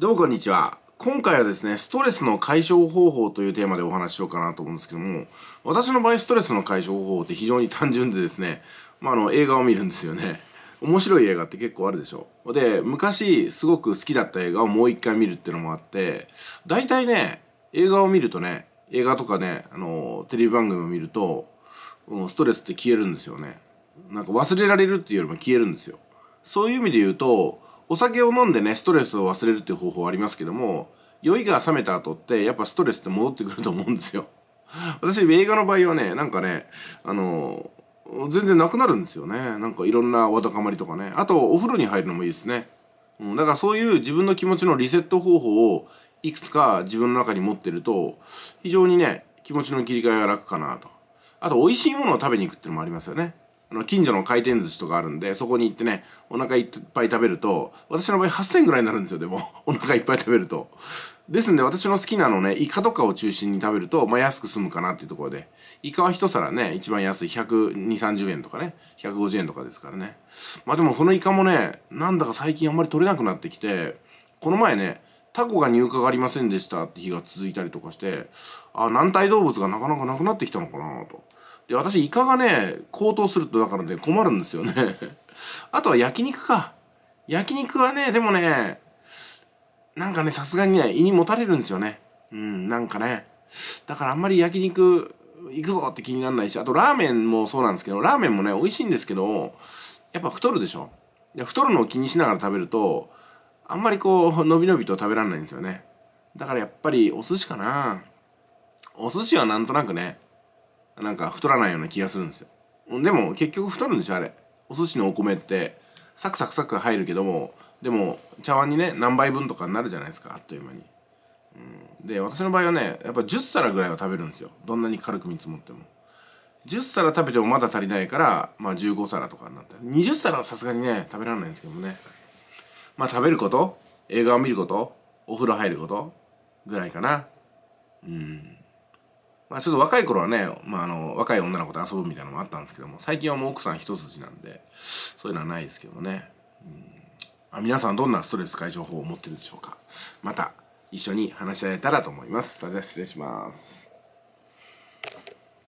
どうもこんにちは。今回はですね、ストレスの解消方法というテーマでお話ししようかなと思うんですけども、私の場合ストレスの解消方法って非常に単純でですね、まあ、あの、映画を見るんですよね。面白い映画って結構あるでしょ。で、昔すごく好きだった映画をもう一回見るってのもあって、大体ね、映画を見るとね、映画とかね、あの、テレビ番組を見ると、ストレスって消えるんですよね。なんか忘れられるっていうよりも消えるんですよ。そういう意味で言うと、お酒を飲んでねストレスを忘れるっていう方法ありますけども酔いが冷めた後ってやっぱストレスって戻ってくると思うんですよ 私映画の場合はねなんかねあの全然なくなるんですよねなんかいろんなわだかまりとかねあとお風呂に入るのもいいですね、うん、だからそういう自分の気持ちのリセット方法をいくつか自分の中に持ってると非常にね気持ちの切り替えが楽かなとあと美味しいものを食べに行くっていうのもありますよねあの、近所の回転寿司とかあるんで、そこに行ってね、お腹いっぱい食べると、私の場合8000ぐらいになるんですよ、でも。お腹いっぱい食べると。ですんで、私の好きなのね、イカとかを中心に食べると、まあ、安く済むかなっていうところで。イカは一皿ね、一番安い120、30円とかね、150円とかですからね。まあでも、このイカもね、なんだか最近あんまり取れなくなってきて、この前ね、タコが入荷がありませんでしたって日が続いたりとかして、あ、軟体動物がなかなかなくなってきたのかなと。で私イカがね高騰するとだからね困るんですよね あとは焼肉か焼肉はねでもねなんかねさすがにね胃にもたれるんですよねうんなんかねだからあんまり焼肉行くぞって気にならないしあとラーメンもそうなんですけどラーメンもね美味しいんですけどやっぱ太るでしょで太るのを気にしながら食べるとあんまりこう伸び伸びと食べられないんですよねだからやっぱりお寿司かなお寿司はなんとなくねなんか太らないような気がするんですよでも結局太るんでしょあれお寿司のお米ってサクサクサク入るけどもでも茶碗にね何杯分とかになるじゃないですかあっという間に、うん、で私の場合はねやっぱ10皿ぐらいは食べるんですよどんなに軽く見積もっても10皿食べてもまだ足りないからまあ15皿とかになって20皿はさすがにね食べられないんですけどもねまあ食べること映画を見ることお風呂入ることぐらいかなうんまあ、ちょっと若い頃はね、まあ、あの若い女の子と遊ぶみたいなのもあったんですけども最近はもう奥さん一筋なんでそういうのはないですけどね、うん、あ皆さんどんなストレス解消法を持ってるでしょうかまた一緒に話し合えたらと思いますそれでは失礼します